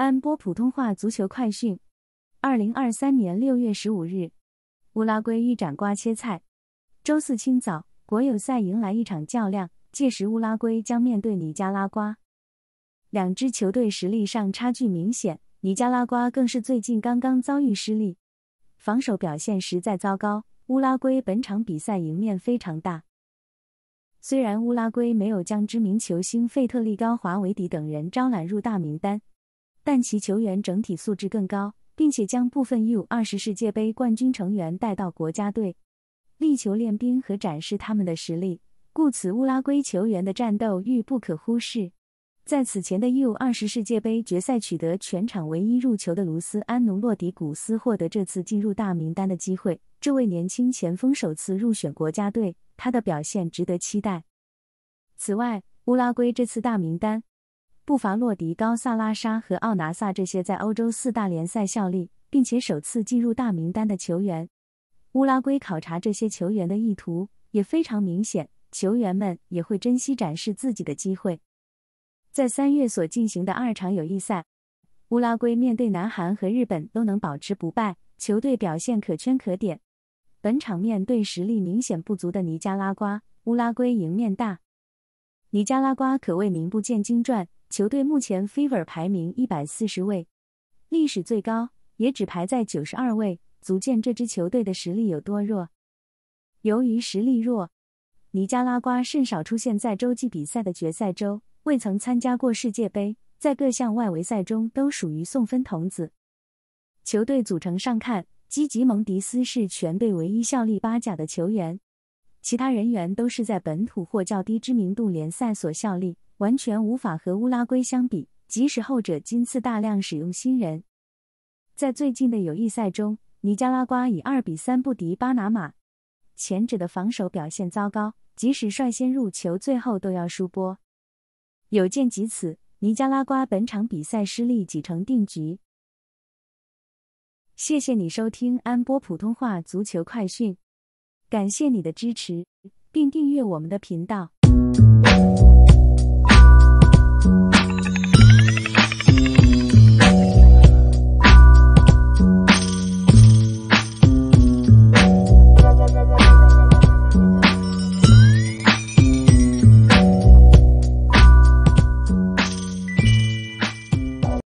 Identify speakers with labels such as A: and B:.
A: 安播普通话足球快讯：二零二三年六月十五日，乌拉圭欲斩瓜切菜。周四清早，国友赛迎来一场较量，届时乌拉圭将面对尼加拉瓜。两支球队实力上差距明显，尼加拉瓜更是最近刚刚遭遇失利，防守表现实在糟糕。乌拉圭本场比赛赢面非常大。虽然乌拉圭没有将知名球星费特利高、华维迪等人招揽入大名单。但其球员整体素质更高，并且将部分 U 二十世界杯冠军成员带到国家队，力求练兵和展示他们的实力。故此，乌拉圭球员的战斗欲不可忽视。在此前的 U 二十世界杯决赛取得全场唯一入球的卢斯安努洛迪古斯获得这次进入大名单的机会。这位年轻前锋首次入选国家队，他的表现值得期待。此外，乌拉圭这次大名单。不乏洛迪、高萨拉沙和奥拿萨这些在欧洲四大联赛效力，并且首次进入大名单的球员。乌拉圭考察这些球员的意图也非常明显，球员们也会珍惜展示自己的机会。在三月所进行的二场友谊赛，乌拉圭面对南韩和日本都能保持不败，球队表现可圈可点。本场面对实力明显不足的尼加拉瓜，乌拉圭赢面大。尼加拉瓜可谓名不见经传。球队目前 f e v e r 排名一百四十位，历史最高也只排在九十二位，足见这支球队的实力有多弱。由于实力弱，尼加拉瓜甚少出现在洲际比赛的决赛周，未曾参加过世界杯，在各项外围赛中都属于送分童子。球队组成上看，基吉蒙迪斯是全队唯一效力巴甲的球员，其他人员都是在本土或较低知名度联赛所效力。完全无法和乌拉圭相比，即使后者今次大量使用新人。在最近的友谊赛中，尼加拉瓜以二比三不敌巴拿马，前者的防守表现糟糕，即使率先入球，最后都要输波。有见及此，尼加拉瓜本场比赛失利几成定局。谢谢你收听安波普通话足球快讯，感谢你的支持，并订阅我们的频道。